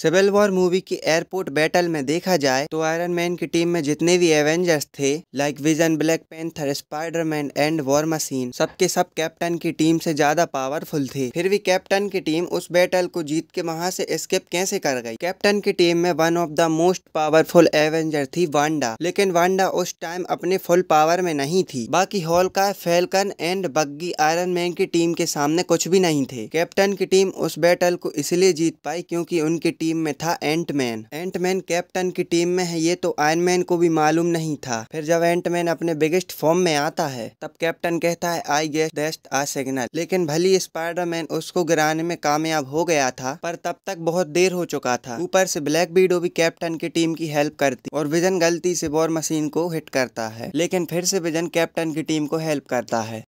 civil war movie की airport battle में देखा जाए तो आयरन मैन की टीम में जितने भी एवेंजर्स थे like Vision Black Panther Spiderman and War Machine सबके सब कैप्टन की टीम से ज्यादा पावरफुल थे फिर भी कैप्टन की टीम उस बैटल को जीत के वहां से स्किप कैसे कर गई कैप्टन की टीम में one of the most powerful Avenger थी वांडा लेकिन वांडा उस टाइम अपने फुल पावर में नहीं थी बाकी हॉल का Falcon and Bucky Iron Man की टीम के सामने कुछ भी नहीं थे कैप्टन की टीम उस बैटल को इसलिए जीत पाई क्यूँकी उनकी टीम टीम में था Ant Man Ant Man captain की टीम में है ये तो आयन मैन को भी मालूम नहीं था फिर जब एंट मैन अपने बिगेस्ट फॉर्म में आता है तब कैप्टन कहता है I guess best a signal लेकिन भली स्पाइडरमैन उसको गिराने में कामयाब हो गया था पर तब तक बहुत देर हो चुका था ऊपर से ब्लैक बीडो भी कैप्टन की टीम की हेल्प करती और विजन गलती से बोर मशीन को हिट करता है लेकिन फिर से विजन कैप्टन की टीम को हेल्प करता है